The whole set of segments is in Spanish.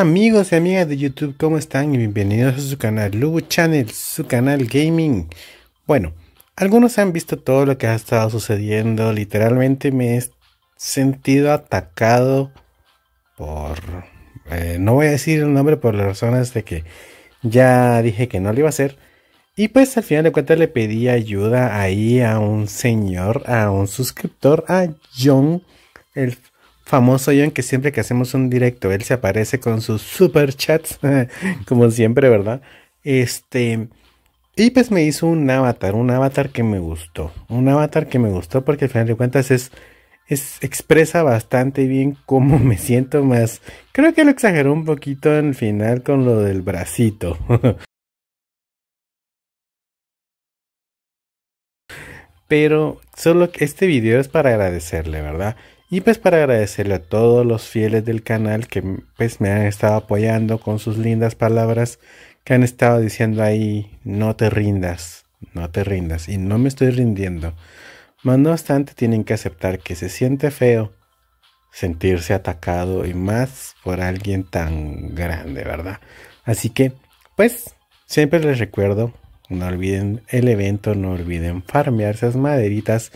Amigos y amigas de YouTube, ¿cómo están? Y bienvenidos a su canal Lubu Channel, su canal gaming. Bueno, algunos han visto todo lo que ha estado sucediendo. Literalmente me he sentido atacado por... Eh, no voy a decir el nombre por las razones de que ya dije que no lo iba a hacer. Y pues al final de cuentas le pedí ayuda ahí a un señor, a un suscriptor, a John, el famoso en que siempre que hacemos un directo, él se aparece con sus super chats, como siempre, ¿verdad? Este. Y pues me hizo un avatar, un avatar que me gustó. Un avatar que me gustó porque al final de cuentas es. Es, expresa bastante bien cómo me siento más. Creo que lo exageró un poquito al final con lo del bracito. Pero solo este video es para agradecerle, ¿verdad? Y pues para agradecerle a todos los fieles del canal que pues me han estado apoyando con sus lindas palabras que han estado diciendo ahí, no te rindas, no te rindas. Y no me estoy rindiendo. Más no obstante tienen que aceptar que se siente feo sentirse atacado y más por alguien tan grande, ¿verdad? Así que, pues, siempre les recuerdo no olviden el evento, no olviden farmear esas maderitas,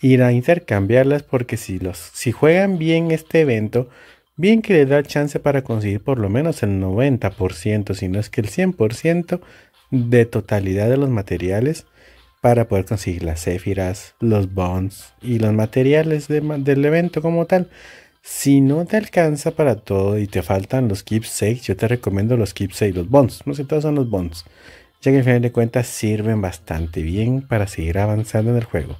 ir a intercambiarlas porque si, los, si juegan bien este evento, bien que les da chance para conseguir por lo menos el 90%, si no es que el 100% de totalidad de los materiales para poder conseguir las céfiras, los bonds y los materiales del evento como tal. Si no te alcanza para todo y te faltan los keepsakes, yo te recomiendo los y los bonds, no sé, todos son los bonds ya que al final de cuentas sirven bastante bien para seguir avanzando en el juego.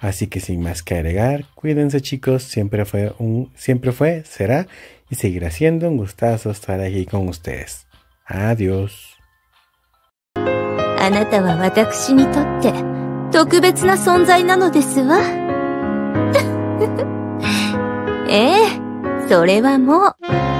Así que sin más que agregar, cuídense chicos, siempre fue un siempre fue, será y seguirá siendo un gustazo estar aquí con ustedes. Adiós. それはもう。